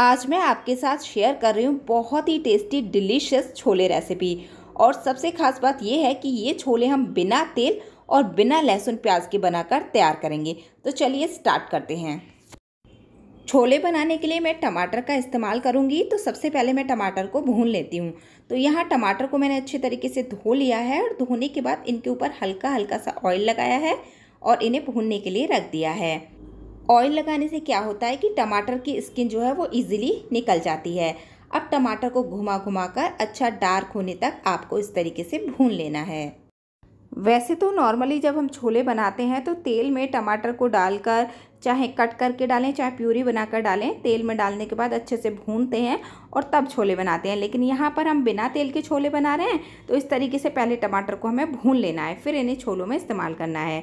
आज मैं आपके साथ शेयर कर रही हूँ बहुत ही टेस्टी डिलीशियस छोले रेसिपी और सबसे खास बात यह है कि ये छोले हम बिना तेल और बिना लहसुन प्याज के बनाकर तैयार करेंगे तो चलिए स्टार्ट करते हैं छोले बनाने के लिए मैं टमाटर का इस्तेमाल करूंगी तो सबसे पहले मैं टमाटर को भून लेती हूँ तो यहाँ टमाटर को मैंने अच्छे तरीके से धो लिया है और धोने के बाद इनके ऊपर हल्का हल्का सा ऑयल लगाया है और इन्हें भूनने के लिए रख दिया है ऑयल लगाने से क्या होता है कि टमाटर की स्किन जो है वो ईजिली निकल जाती है अब टमाटर को घुमा घुमा कर अच्छा डार्क होने तक आपको इस तरीके से भून लेना है वैसे तो नॉर्मली जब हम छोले बनाते हैं तो तेल में टमाटर को डालकर चाहे कट करके डालें चाहे प्यूरी बनाकर डालें तेल में डालने के बाद अच्छे से भूनते हैं और तब छोले बनाते हैं लेकिन यहाँ पर हम बिना तेल के छोले बना रहे हैं तो इस तरीके से पहले टमाटर को हमें भून लेना है फिर इन्हें छोलों में इस्तेमाल करना है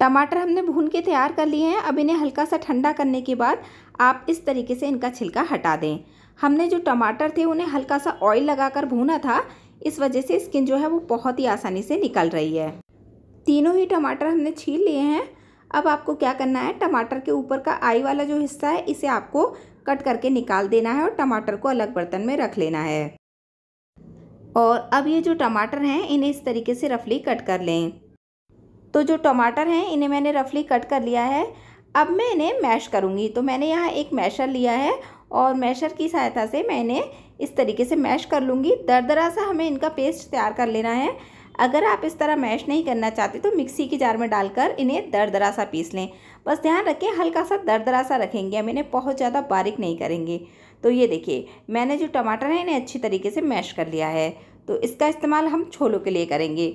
टमाटर हमने भून के तैयार कर लिए हैं अब इन्हें हल्का सा ठंडा करने के बाद आप इस तरीके से इनका छिलका हटा दें हमने जो टमाटर थे उन्हें हल्का सा ऑयल लगाकर भूना था इस वजह से स्किन जो है वो बहुत ही आसानी से निकल रही है तीनों ही टमाटर हमने छील लिए हैं अब आपको क्या करना है टमाटर के ऊपर का आई वाला जो हिस्सा है इसे आपको कट करके निकाल देना है और टमाटर को अलग बर्तन में रख लेना है और अब ये जो टमाटर हैं इन्हें इस तरीके से रफली कट कर लें तो जो टमाटर हैं इन्हें मैंने रफली कट कर लिया है अब मैं इन्हें मैश करूँगी तो मैंने यहाँ एक मैशर लिया है और मैशर की सहायता से मैंने इस तरीके से मैश कर लूँगी दरदरा सा हमें इनका पेस्ट तैयार कर लेना है अगर आप इस तरह मैश नहीं करना चाहते तो मिक्सी की जार में डालकर इन्हें दरदरा सा पीस लें बस ध्यान रखें हल्का सा दरदरा सा रखेंगे हम इन्हें बहुत ज़्यादा बारीक नहीं करेंगे तो ये देखिए मैंने जो टमाटर हैं इन्हें अच्छी तरीके से मैश कर लिया है तो इसका इस्तेमाल हम छोलों के लिए करेंगे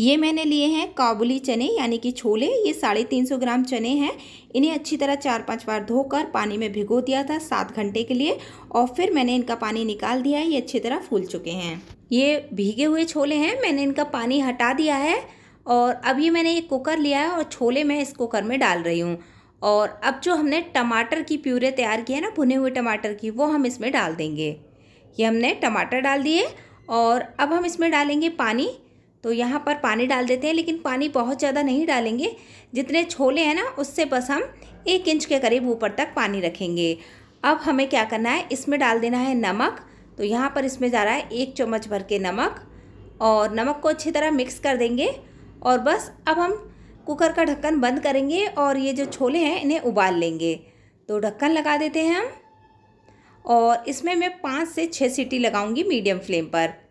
ये मैंने लिए हैं काबुली चने यानी कि छोले ये साढ़े तीन सौ ग्राम चने हैं इन्हें अच्छी तरह चार पांच बार धोकर पानी में भिगो दिया था सात घंटे के लिए और फिर मैंने इनका पानी निकाल दिया है ये अच्छी तरह फूल चुके हैं ये भीगे हुए छोले हैं मैंने इनका पानी हटा दिया है और अब ये मैंने एक कुकर लिया है और छोले मैं इस कुकर में डाल रही हूँ और अब जो हमने टमाटर की प्यूरे तैयार किया है ना भुने हुए टमाटर की वो हम इसमें डाल देंगे ये हमने टमाटर डाल दिए और अब हम इसमें डालेंगे पानी तो यहाँ पर पानी डाल देते हैं लेकिन पानी बहुत ज़्यादा नहीं डालेंगे जितने छोले हैं ना उससे बस हम एक इंच के करीब ऊपर तक पानी रखेंगे अब हमें क्या करना है इसमें डाल देना है नमक तो यहाँ पर इसमें जा रहा है एक चम्मच भर के नमक और नमक को अच्छी तरह मिक्स कर देंगे और बस अब हम कुकर का ढक्कन बंद करेंगे और ये जो छोले हैं इन्हें उबाल लेंगे तो ढक्कन लगा देते हैं हम और इसमें मैं पाँच से छः सीटी लगाऊंगी मीडियम फ्लेम पर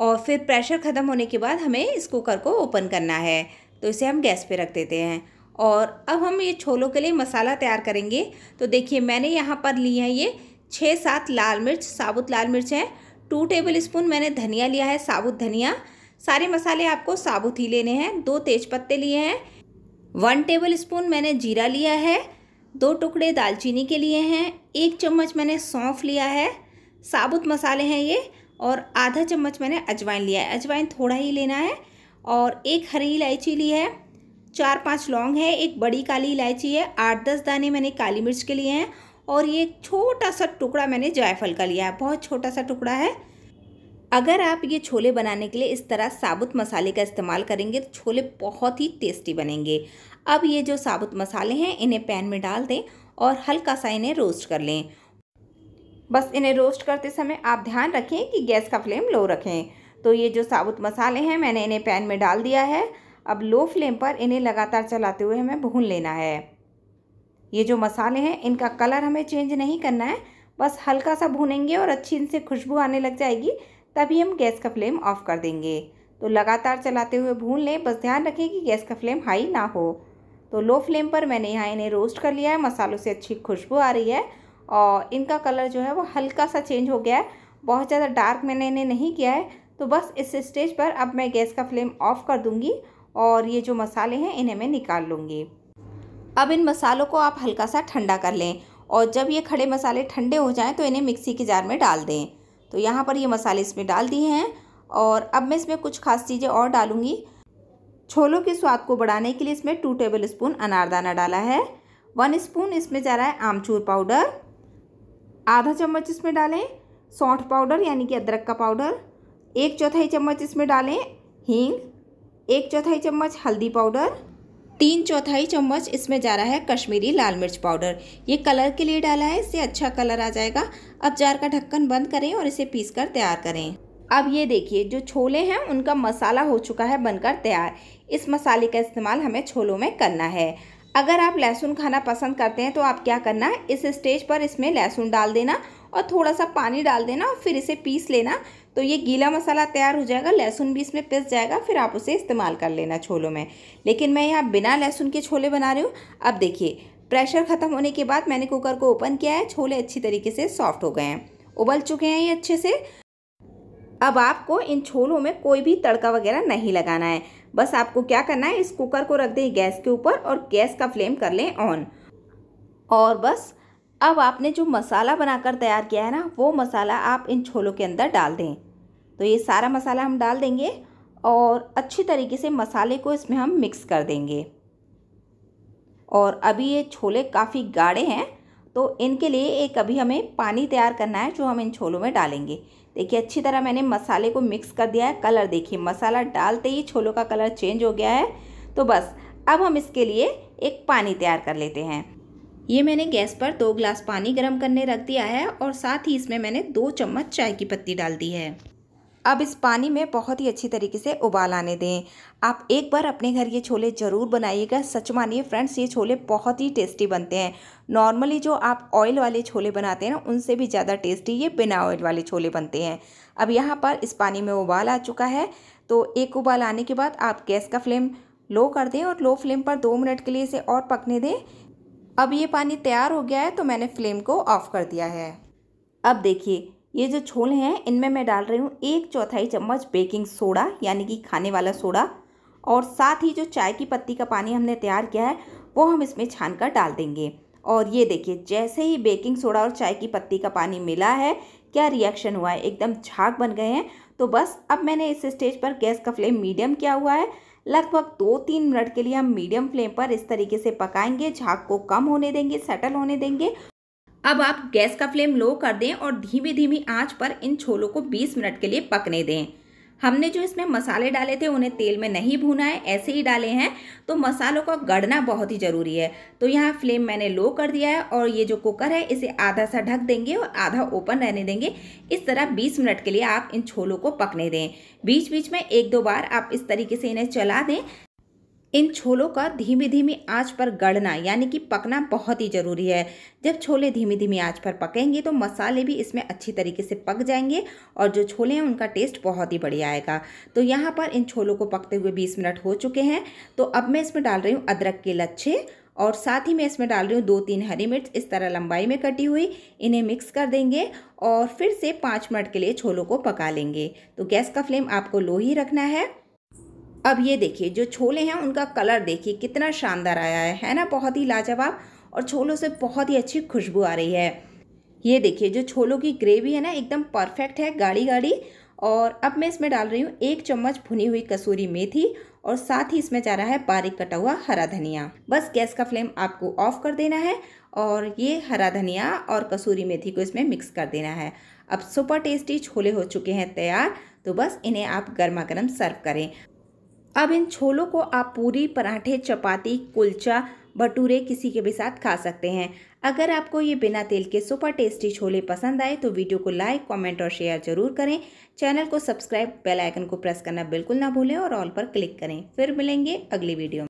और फिर प्रेशर ख़त्म होने के बाद हमें इस कुकर को ओपन करना है तो इसे हम गैस पे रख देते हैं और अब हम ये छोलों के लिए मसाला तैयार करेंगे तो देखिए मैंने यहाँ पर ली है ये छः सात लाल मिर्च साबुत लाल मिर्च है टू टेबल स्पून मैंने धनिया लिया है साबुत धनिया सारे मसाले आपको साबुत ही लेने हैं दो तेज पत्ते लिए हैं वन टेबल स्पून मैंने जीरा लिया है दो टुकड़े दालचीनी के लिए हैं एक चम्मच मैंने सौंफ लिया है साबुत मसाले हैं ये और आधा चम्मच मैंने अजवाइन लिया है अजवाइन थोड़ा ही लेना है और एक हरी इलायची ली है चार पांच लौंग है एक बड़ी काली इलायची है आठ दस दाने मैंने काली मिर्च के लिए हैं और ये एक छोटा सा टुकड़ा मैंने जायफल का लिया है बहुत छोटा सा टुकड़ा है अगर आप ये छोले बनाने के लिए इस तरह साबुत मसाले का इस्तेमाल करेंगे तो छोले बहुत ही टेस्टी बनेंगे अब ये जो साबुत मसाले हैं इन्हें पैन में डाल दें और हल्का सा इन्हें रोस्ट कर लें बस इन्हें रोस्ट करते समय आप ध्यान रखें कि गैस का फ्लेम लो रखें तो ये जो साबुत मसाले हैं मैंने इन्हें पैन में डाल दिया है अब लो फ्लेम पर इन्हें लगातार चलाते हुए हमें भून लेना है ये जो मसाले हैं इनका कलर हमें चेंज नहीं करना है बस हल्का सा भूनेंगे और अच्छी इनसे खुशबू आने लग जाएगी तभी हम गैस का फ्लेम ऑफ कर देंगे तो लगातार चलाते हुए भून लें बस ध्यान रखें कि गैस का फ्लेम हाई ना हो तो लो फ्लेम पर मैंने यहाँ इन्हें रोस्ट कर लिया है मसालों से अच्छी खुशबू आ रही है और इनका कलर जो है वो हल्का सा चेंज हो गया है बहुत ज़्यादा डार्क मैंने इन्हें नहीं किया है तो बस इस स्टेज पर अब मैं गैस का फ्लेम ऑफ़ कर दूँगी और ये जो मसाले हैं इन्हें मैं निकाल लूँगी अब इन मसालों को आप हल्का सा ठंडा कर लें और जब ये खड़े मसाले ठंडे हो जाएँ तो इन्हें मिक्सी के जार में डाल दें तो यहाँ पर ये मसाले इसमें डाल दिए हैं और अब मैं इसमें कुछ खास चीज़ें और डालूँगी छोलों के स्वाद को बढ़ाने के लिए इसमें टू टेबल स्पून अनारदाना डाला है वन स्पून इसमें जा रहा है आमचूर पाउडर आधा चम्मच इसमें डालें सौंठ पाउडर यानी कि अदरक का पाउडर एक चौथाई चम्मच इसमें डालें हींग एक चौथाई चम्मच हल्दी पाउडर तीन चौथाई चम्मच इसमें जा रहा है कश्मीरी लाल मिर्च पाउडर ये कलर के लिए डाला है इससे अच्छा कलर आ जाएगा अब जार का ढक्कन बंद करें और इसे पीस कर तैयार करें अब ये देखिए जो छोले हैं उनका मसाला हो चुका है बनकर तैयार इस मसाले का इस्तेमाल हमें छोलों में करना है अगर आप लहसुन खाना पसंद करते हैं तो आप क्या करना है इस स्टेज पर इसमें लहसुन डाल देना और थोड़ा सा पानी डाल देना और फिर इसे पीस लेना तो ये गीला मसाला तैयार हो जाएगा लहसुन भी इसमें पिस जाएगा फिर आप उसे इस्तेमाल कर लेना छोलों में लेकिन मैं यहाँ बिना लहसुन के छोले बना रही हूँ अब देखिए प्रेशर ख़त्म होने के बाद मैंने कुकर को ओपन किया है छोले अच्छी तरीके से सॉफ्ट हो गए हैं उबल चुके हैं ये अच्छे से अब आपको इन छोलों में कोई भी तड़का वगैरह नहीं लगाना है बस आपको क्या करना है इस कुकर को रख दें गैस के ऊपर और गैस का फ्लेम कर लें ऑन और बस अब आपने जो मसाला बनाकर तैयार किया है ना वो मसाला आप इन छोलों के अंदर डाल दें तो ये सारा मसाला हम डाल देंगे और अच्छी तरीके से मसाले को इसमें हम मिक्स कर देंगे और अभी ये छोले काफ़ी गाढ़े हैं तो इनके लिए एक अभी हमें पानी तैयार करना है जो हम इन छोलों में डालेंगे देखिए अच्छी तरह मैंने मसाले को मिक्स कर दिया है कलर देखिए मसाला डालते ही छोलों का कलर चेंज हो गया है तो बस अब हम इसके लिए एक पानी तैयार कर लेते हैं ये मैंने गैस पर दो ग्लास पानी गर्म करने रख दिया है और साथ ही इसमें मैंने दो चम्मच चाय की पत्ती डाल दी है अब इस पानी में बहुत ही अच्छी तरीके से उबाल आने दें आप एक बार अपने घर ये छोले ज़रूर बनाइएगा सच मानिए फ्रेंड्स ये छोले बहुत ही टेस्टी बनते हैं नॉर्मली जो आप ऑयल वाले छोले बनाते हैं ना उनसे भी ज़्यादा टेस्टी ये बिना ऑयल वाले छोले बनते हैं अब यहाँ पर इस पानी में उबाल आ चुका है तो एक उबाल आने के बाद आप गैस का फ्लेम लो कर दें और लो फ्लेम पर दो मिनट के लिए इसे और पकने दें अब ये पानी तैयार हो गया है तो मैंने फ्लेम को ऑफ़ कर दिया है अब देखिए ये जो छोले हैं इनमें मैं डाल रही हूँ एक चौथाई चम्मच बेकिंग सोडा यानी कि खाने वाला सोडा और साथ ही जो चाय की पत्ती का पानी हमने तैयार किया है वो हम इसमें छान कर डाल देंगे और ये देखिए जैसे ही बेकिंग सोडा और चाय की पत्ती का पानी मिला है क्या रिएक्शन हुआ है एकदम झाग बन गए हैं तो बस अब मैंने इस स्टेज पर गैस का फ्लेम मीडियम किया हुआ है लगभग दो तीन मिनट के लिए हम मीडियम फ्लेम पर इस तरीके से पकाएंगे झाग को कम होने देंगे सेटल होने देंगे अब आप गैस का फ्लेम लो कर दें और धीमी धीमी आंच पर इन छोलों को 20 मिनट के लिए पकने दें हमने जो इसमें मसाले डाले थे उन्हें तेल में नहीं भूना है ऐसे ही डाले हैं तो मसालों का गढ़ना बहुत ही ज़रूरी है तो यहाँ फ्लेम मैंने लो कर दिया है और ये जो कुकर है इसे आधा सा ढक देंगे और आधा ओपन रहने देंगे इस तरह 20 मिनट के लिए आप इन छोलों को पकने दें बीच बीच में एक दो बार आप इस तरीके से इन्हें चला दें इन छोलों का धीमे धीमी आंच पर गढ़ना यानी कि पकना बहुत ही ज़रूरी है जब छोले धीमी धीमी आंच पर पकेंगे तो मसाले भी इसमें अच्छी तरीके से पक जाएंगे और जो छोले हैं उनका टेस्ट बहुत ही बढ़िया आएगा तो यहाँ पर इन छोलों को पकते हुए 20 मिनट हो चुके हैं तो अब मैं इसमें डाल रही हूँ अदरक के लच्छे और साथ ही मैं इसमें डाल रही हूँ दो तीन हरी मिर्च इस तरह लंबाई में कटी हुई इन्हें मिक्स कर देंगे और फिर से पाँच मिनट के लिए छोलों को पका लेंगे तो गैस का फ्लेम आपको लो ही रखना है अब ये देखिए जो छोले हैं उनका कलर देखिए कितना शानदार आया है है ना बहुत ही लाजवाब और छोलों से बहुत ही अच्छी खुशबू आ रही है ये देखिए जो छोलों की ग्रेवी है ना एकदम परफेक्ट है गाढ़ी गाढ़ी और अब मैं इसमें डाल रही हूँ एक चम्मच भुनी हुई कसूरी मेथी और साथ ही इसमें जा रहा है बारीक कटा हुआ हरा धनिया बस गैस का फ्लेम आपको ऑफ कर देना है और ये हरा धनिया और कसूरी मेथी को इसमें मिक्स कर देना है अब सुपर टेस्टी छोले हो चुके हैं तैयार तो बस इन्हें आप गर्मा गर्म सर्व करें अब इन छोलों को आप पूरी पराठे चपाती कुलचा भटूरे किसी के भी साथ खा सकते हैं अगर आपको ये बिना तेल के सुपर टेस्टी छोले पसंद आए तो वीडियो को लाइक कमेंट और शेयर जरूर करें चैनल को सब्सक्राइब बेल आइकन को प्रेस करना बिल्कुल ना भूलें और ऑल पर क्लिक करें फिर मिलेंगे अगली वीडियो में